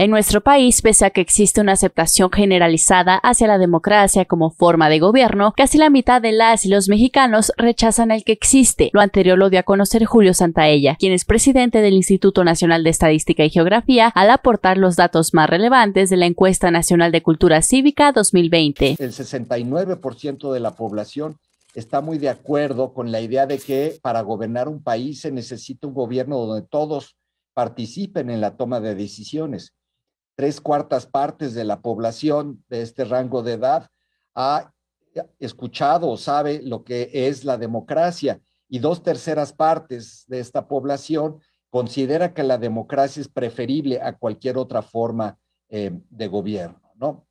En nuestro país, pese a que existe una aceptación generalizada hacia la democracia como forma de gobierno, casi la mitad de las y los mexicanos rechazan el que existe. Lo anterior lo dio a conocer Julio Santaella, quien es presidente del Instituto Nacional de Estadística y Geografía, al aportar los datos más relevantes de la encuesta nacional de cultura cívica 2020. El 69% de la población está muy de acuerdo con la idea de que para gobernar un país se necesita un gobierno donde todos participen en la toma de decisiones tres cuartas partes de la población de este rango de edad ha escuchado o sabe lo que es la democracia y dos terceras partes de esta población considera que la democracia es preferible a cualquier otra forma eh, de gobierno, ¿no?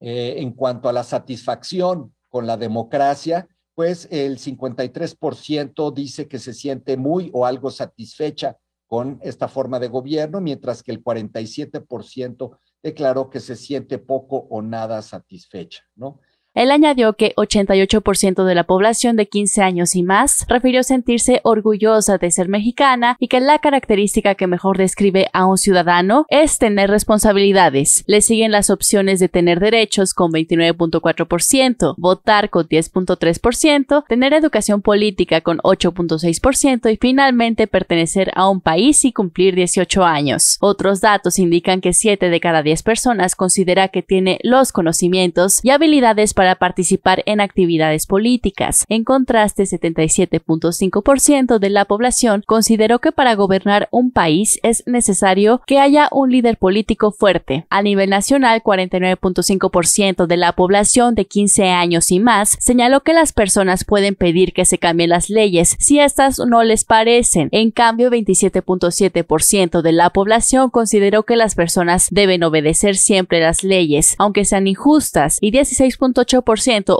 Eh, en cuanto a la satisfacción con la democracia, pues el 53% dice que se siente muy o algo satisfecha con esta forma de gobierno, mientras que el 47% declaró que se siente poco o nada satisfecha, ¿no? Él añadió que 88% de la población de 15 años y más refirió sentirse orgullosa de ser mexicana y que la característica que mejor describe a un ciudadano es tener responsabilidades. Le siguen las opciones de tener derechos con 29.4%, votar con 10.3%, tener educación política con 8.6% y finalmente pertenecer a un país y cumplir 18 años. Otros datos indican que 7 de cada 10 personas considera que tiene los conocimientos y habilidades para participar en actividades políticas. En contraste, 77.5% de la población consideró que para gobernar un país es necesario que haya un líder político fuerte. A nivel nacional, 49.5% de la población de 15 años y más señaló que las personas pueden pedir que se cambien las leyes si estas no les parecen. En cambio, 27.7% de la población consideró que las personas deben obedecer siempre las leyes, aunque sean injustas, y 16.8%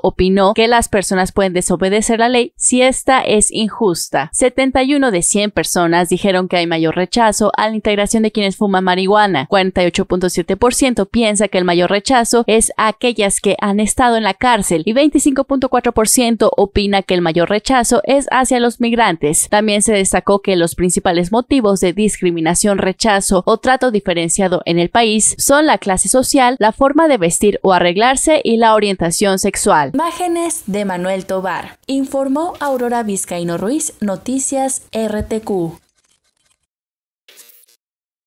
opinó que las personas pueden desobedecer la ley si esta es injusta. 71 de 100 personas dijeron que hay mayor rechazo a la integración de quienes fuman marihuana. 48.7% piensa que el mayor rechazo es a aquellas que han estado en la cárcel y 25.4% opina que el mayor rechazo es hacia los migrantes. También se destacó que los principales motivos de discriminación, rechazo o trato diferenciado en el país son la clase social, la forma de vestir o arreglarse y la orientación sexual. Imágenes de Manuel Tobar. Informó Aurora Vizcaíno Ruiz, Noticias RTQ.